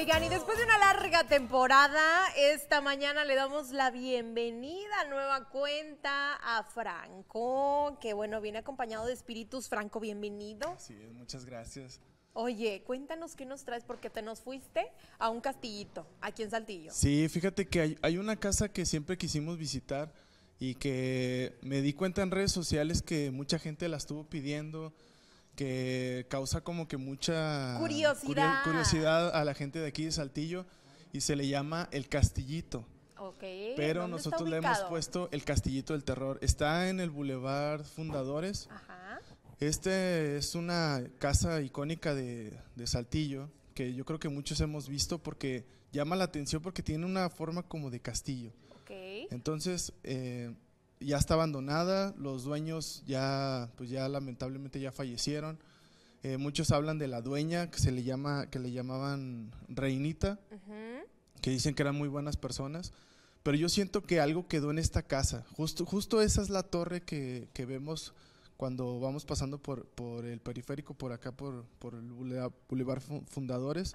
Oigan, y después de una larga temporada, esta mañana le damos la bienvenida a nueva cuenta a Franco, que bueno, viene acompañado de espíritus. Franco, bienvenido. Sí, muchas gracias. Oye, cuéntanos qué nos traes porque te nos fuiste a un castillito, aquí en Saltillo. Sí, fíjate que hay, hay una casa que siempre quisimos visitar y que me di cuenta en redes sociales que mucha gente la estuvo pidiendo que causa como que mucha curiosidad. a la gente de aquí de Saltillo y se le llama el castillito. Pero nosotros le hemos puesto el castillito del terror. Está en el Boulevard Fundadores. Ajá. Este es una casa icónica de, Saltillo que yo creo que muchos hemos visto porque llama la atención porque tiene una forma como de castillo. Entonces, eh, ya está abandonada, los dueños ya, pues ya lamentablemente ya fallecieron. Eh, muchos hablan de la dueña que se le llama, que le llamaban Reinita, que dicen que eran muy buenas personas. Pero yo siento que algo quedó en esta casa. Justo, justo esa es la torre que, que vemos cuando vamos pasando por, por, el periférico, por acá, por, el Boulevard Fundadores.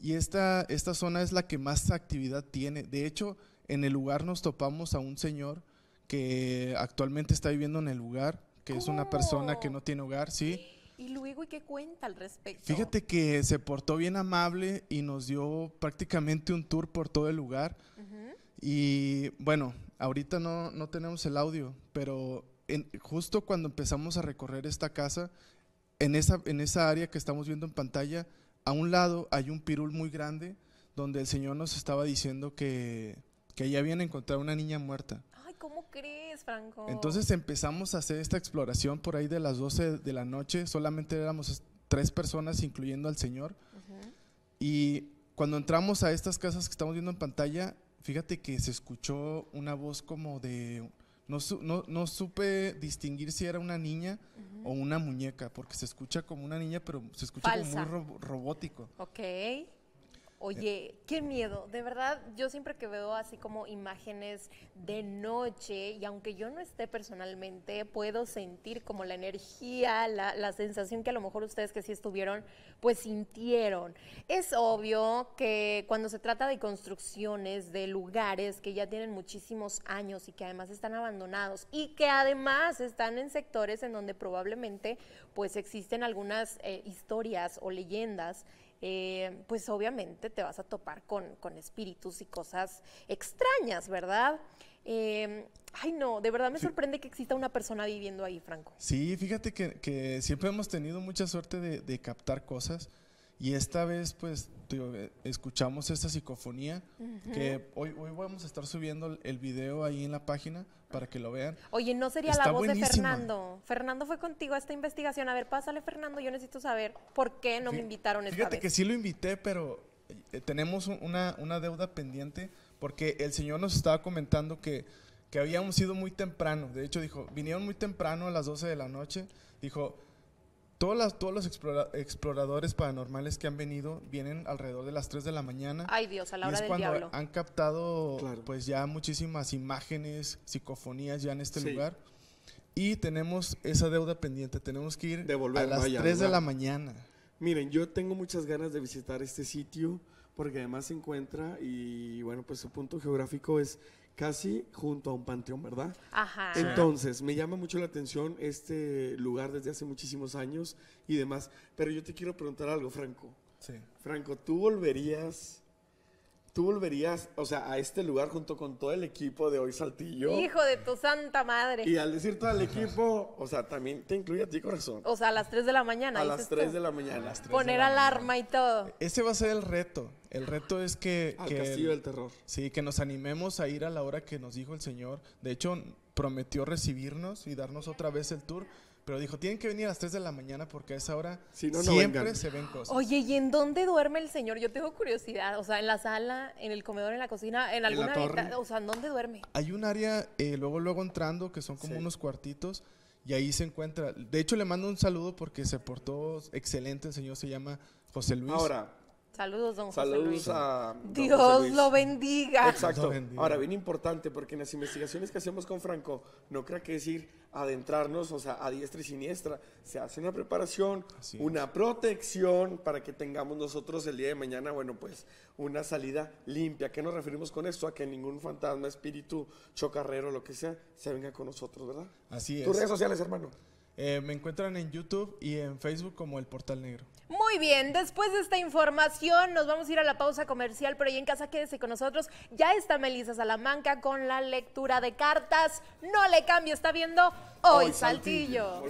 Y esta, esta zona es la que más actividad tiene. De hecho, en el lugar nos topamos a un señor que actualmente está viviendo en el lugar, que es una persona que no tiene hogar, ¿sí? Y luego, ¿y qué cuenta al respecto? Fíjate que se portó bien amable y nos dio prácticamente un tour por todo el lugar. Y bueno, ahorita no, no, tenemos el audio, pero en, justo cuando empezamos a recorrer esta casa, en esa, en esa área que estamos viendo en pantalla, a un lado hay un pirul muy grande donde el Señor nos estaba diciendo que, que habían encontrado una niña muerta. ¿cómo crees, Franco? Entonces empezamos a hacer esta exploración por ahí de las 12 de la noche, solamente éramos tres personas, incluyendo al señor. Y cuando entramos a estas casas que estamos viendo en pantalla, fíjate que se escuchó una voz como de... No, supe distinguir si era una niña o una muñeca, porque se escucha como una niña, pero se escucha como muy robótico. Ok. Oye, qué miedo. De verdad, yo siempre que veo así como imágenes de noche, y aunque yo no esté personalmente, puedo sentir como la energía, la, la sensación que a lo mejor ustedes que sí estuvieron, pues sintieron. Es obvio que cuando se trata de construcciones, de lugares que ya tienen muchísimos años y que además están abandonados y que además están en sectores en donde probablemente pues existen algunas eh, historias o leyendas eh, pues obviamente te vas a topar con, espíritus y cosas extrañas, ¿verdad? Eh, ay, no, de verdad me sorprende que exista una persona viviendo ahí, Franco. Sí, fíjate que, siempre hemos tenido mucha suerte de captar cosas. Y esta vez, pues, escuchamos esta psicofonía que hoy, hoy vamos a estar subiendo el video ahí en la página para que lo vean. Oye, no sería la voz de Fernando. Fernando fue contigo a esta investigación. A ver, pásale, Fernando. Yo necesito saber por qué no me invitaron esta Fíjate que sí lo invité, pero eh, tenemos una, una deuda pendiente porque el señor nos estaba comentando que, que habíamos ido muy temprano. De hecho, dijo, vinieron muy temprano a las 12 de la noche. Dijo, todos, las, todos los exploradores paranormales que han venido vienen alrededor de las 3 de la mañana. Ay Dios, a la hora y es cuando Han captado pues ya muchísimas imágenes, psicofonías ya en este lugar. Y tenemos esa deuda pendiente, tenemos que ir Devolver, a las 3 de la mañana. Miren, yo tengo muchas ganas de visitar este sitio porque además se encuentra y bueno, pues su punto geográfico es casi junto a un panteón, ¿verdad? Ajá. Entonces, me llama mucho la atención este lugar desde hace muchísimos años y demás. Pero yo te quiero preguntar algo, Franco. Sí. Franco, ¿tú volverías tú volverías, o sea, a este lugar junto con todo el equipo de hoy Saltillo. Hijo de tu santa madre. Y al decir todo el equipo, o sea, también te incluye a ti, corazón. O sea, a las 3 de la mañana. A las 3 de la mañana. A Poner alarma y todo. Ese va a ser el reto. El reto es que... Al castillo del terror. Sí, que nos animemos a ir a la hora que nos dijo el Señor. De hecho, prometió recibirnos y darnos otra vez el tour. Pero dijo, tienen que venir a las 3 de la mañana porque a esa hora siempre se ven cosas. Oye, ¿y en dónde duerme el señor? Yo tengo curiosidad. O sea, en la sala, en el comedor, en la cocina, en alguna ventana. O sea, ¿en dónde duerme? Hay un área, eh, luego, luego entrando, que son como unos cuartitos. Y ahí se encuentra. De hecho, le mando un saludo porque se portó excelente. El señor se llama José Luis. Ahora, Saludos, don José Luis. a Dios lo bendiga. Exacto. Ahora, bien importante, porque en las investigaciones que hacemos con Franco, no crea que decir adentrarnos, o sea, a diestra y siniestra. Se hace una preparación, una protección para que tengamos nosotros el día de mañana, bueno, pues una salida limpia. qué nos referimos con esto? A que ningún fantasma, espíritu, chocarrero, lo que sea, se venga con nosotros, ¿verdad? Así es. Tus redes sociales, hermano. Eh, me encuentran en YouTube y en Facebook como El Portal Negro. Muy bien, después de esta información nos vamos a ir a la pausa comercial, pero ahí en casa quédese con nosotros. Ya está Melisa Salamanca con la lectura de cartas. No le cambio. está viendo Hoy, Saltillo.